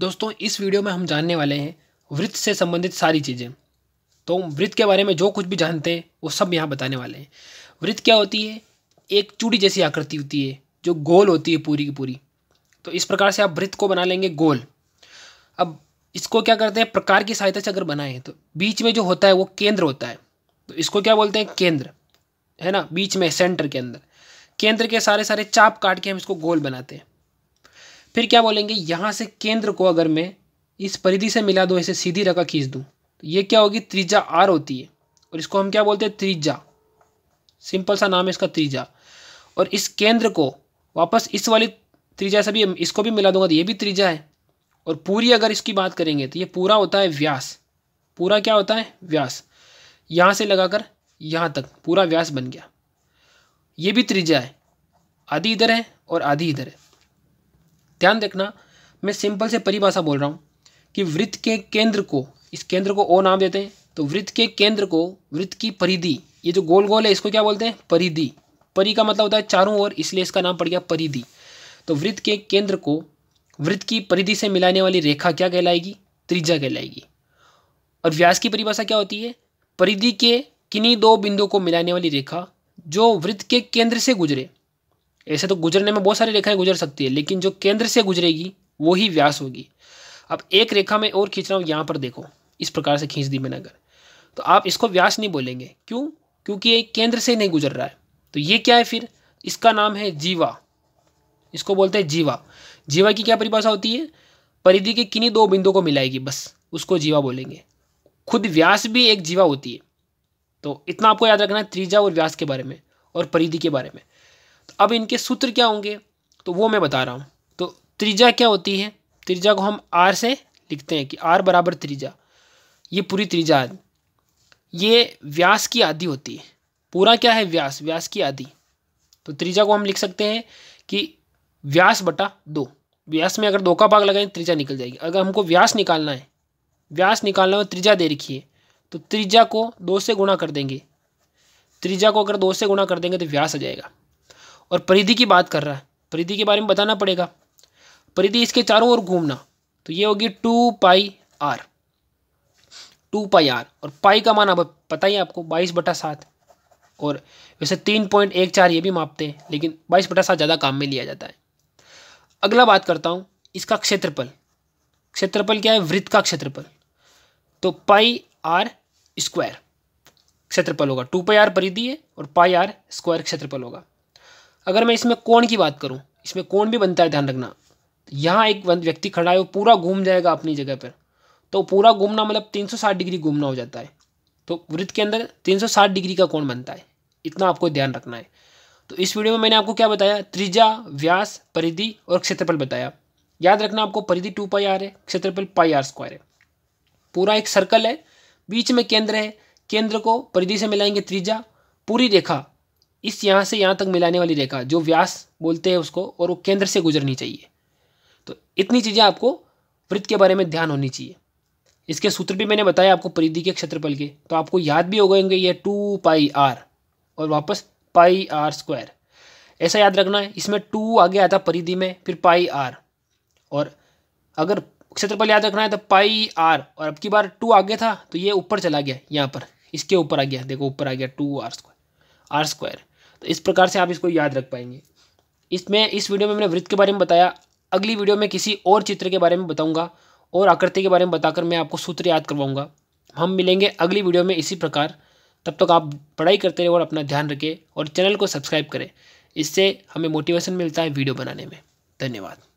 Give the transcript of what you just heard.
दोस्तों इस वीडियो में हम जानने वाले हैं वृत्त से संबंधित सारी चीज़ें तो वृत्त के बारे में जो कुछ भी जानते हैं वो सब यहाँ बताने वाले हैं वृत्त क्या होती है एक चूड़ी जैसी आकृति होती है जो गोल होती है पूरी की पूरी तो इस प्रकार से आप वृत्त को बना लेंगे गोल अब इसको क्या करते हैं प्रकार की सहायता से अगर बनाएं तो बीच में जो होता है वो केंद्र होता है तो इसको क्या बोलते हैं केंद्र है ना बीच में सेंटर के अंदर केंद्र के सारे सारे चाप काट के हम इसको गोल बनाते हैं फिर क्या बोलेंगे यहाँ से केंद्र को अगर मैं इस परिधि से मिला दूँ ऐसे सीधी रेखा खींच दूँ तो ये क्या होगी त्रिज्या आर होती है और इसको हम क्या बोलते हैं त्रिज्या सिंपल सा नाम है इसका त्रिज्या और इस केंद्र को वापस इस वाली त्रिज्या से भी इसको भी मिला दूंगा तो ये भी त्रिज्या है और पूरी अगर इसकी बात करेंगे तो ये पूरा होता है व्यास पूरा क्या होता है व्यास यहाँ से लगाकर यहाँ तक पूरा व्यास बन गया ये भी त्रिज्या है आधी इधर है और आधी इधर है ध्यान देखना मैं सिंपल से परिभाषा बोल रहा हूँ कि वृत्त के केंद्र को इस केंद्र को ओ नाम देते हैं तो वृत्त के केंद्र को वृत्त की परिधि ये जो गोल गोल है इसको क्या बोलते हैं परिधि परी का मतलब होता है चारों ओर इसलिए इसका नाम पड़ गया परिधि तो वृत्त के केंद्र को वृत्त की परिधि से मिलाने वाली रेखा क्या कहलाएगी त्रिज्या कहलाएगी और व्यास की परिभाषा क्या होती है परिधि के किन्हीं दो बिंदुओं को मिलाने वाली रेखा जो वृत्त के केंद्र से गुजरे ऐसे तो गुजरने में बहुत सारी रेखाएं गुजर सकती है लेकिन जो केंद्र से गुजरेगी वो ही व्यास होगी अब एक रेखा में और खींच रहा हूँ यहाँ पर देखो इस प्रकार से खींच दी मैंने अगर तो आप इसको व्यास नहीं बोलेंगे क्यों क्योंकि ये केंद्र से नहीं गुजर रहा है तो ये क्या है फिर इसका नाम है जीवा इसको बोलते हैं जीवा जीवा की क्या परिभाषा होती है परिधि के किन्हीं दो बिंदु को मिलाएगी बस उसको जीवा बोलेंगे खुद व्यास भी एक जीवा होती है तो इतना आपको याद रखना है त्रिज्या और व्यास के बारे में और परिधि के बारे में अब इनके सूत्र क्या होंगे तो वो मैं बता रहा हूँ तो त्रिज्या क्या होती है त्रिज्या को हम आर से लिखते हैं कि आर बराबर त्रिज्या ये पूरी त्रिज्या आदि ये व्यास की आदि होती है पूरा क्या है व्यास व्यास की आदि तो त्रिज्या को हम लिख सकते हैं कि व्यास बटा दो व्यास में अगर दो का भाग लगाएं त्रिज्या निकल जाएगी अगर हमको व्यास निकालना है व्यास निकालना है त्रिज्या दे रखी है तो त्रिज्या को दो से गुणा कर देंगे त्रिज्या को अगर दो से गुणा कर देंगे तो व्यास आ जाएगा और परिधि की बात कर रहा है परिधि के बारे में बताना पड़ेगा परिधि इसके चारों ओर घूमना तो ये होगी two pi R two pi R और पाई का मान अब पता ही आपको बाईस बटा सात और वैसे तीन पॉइंट एक चार ये भी मापते हैं लेकिन बाईस बटा सात ज़्यादा काम में लिया जाता है अगला बात करता हूँ इसका क्षेत्रफल क्षेत्रफल क्या है वृत्त का क्षेत्रफल तो पाई आर स्क्वायर क्षेत्रफल होगा टू पाई आर परिधि है और पाई आर स्क्वायर क्षेत्रफल होगा अगर मैं इसमें कोण की बात करूँ इसमें कोण भी बनता है ध्यान रखना यहाँ एक व्यक्ति खड़ा है वो पूरा घूम जाएगा अपनी जगह पर तो पूरा घूमना मतलब 360 डिग्री घूमना हो जाता है तो वृत्त के अंदर 360 डिग्री का कोण बनता है इतना आपको ध्यान रखना है तो इस वीडियो में मैंने आपको क्या बताया त्रिज्या व्यास परिधि और क्षेत्रफल बताया याद रखना आपको परिधि टू पाई आर है क्षेत्रफल पाई आर स्क्वायर है पूरा एक सर्कल है बीच में केंद्र है केंद्र को परिधि से मिलाएंगे त्रिज्या पूरी रेखा इस यहाँ से यहाँ तक मिलाने वाली रेखा जो व्यास बोलते हैं उसको और वो केंद्र से गुजरनी चाहिए तो इतनी चीज़ें आपको वृत्त के बारे में ध्यान होनी चाहिए इसके सूत्र भी मैंने बताया आपको परिधि के क्षेत्रफल के तो आपको याद भी हो गए होंगे ये टू पाई आर और वापस पाई आर स्क्वायर ऐसा याद रखना है इसमें टू आगे आता परिधि में फिर पाई आर और अगर क्षेत्रफल याद रखना है तो पाई आर और अब की बार टू आगे था तो ये ऊपर चला गया यहाँ पर इसके ऊपर आ गया देखो ऊपर आ गया two R square R square तो इस प्रकार से आप इसको याद रख पाएंगे इसमें इस वीडियो में मैंने वृत्त के बारे में बताया अगली वीडियो में किसी और चित्र के बारे में बताऊंगा और आकृति के बारे में बताकर मैं आपको सूत्र याद करवाऊंगा हम मिलेंगे अगली वीडियो में इसी प्रकार तब तक आप पढ़ाई करते रहे और अपना ध्यान रखें और चैनल को सब्सक्राइब करें इससे हमें मोटिवेशन मिलता है वीडियो बनाने में धन्यवाद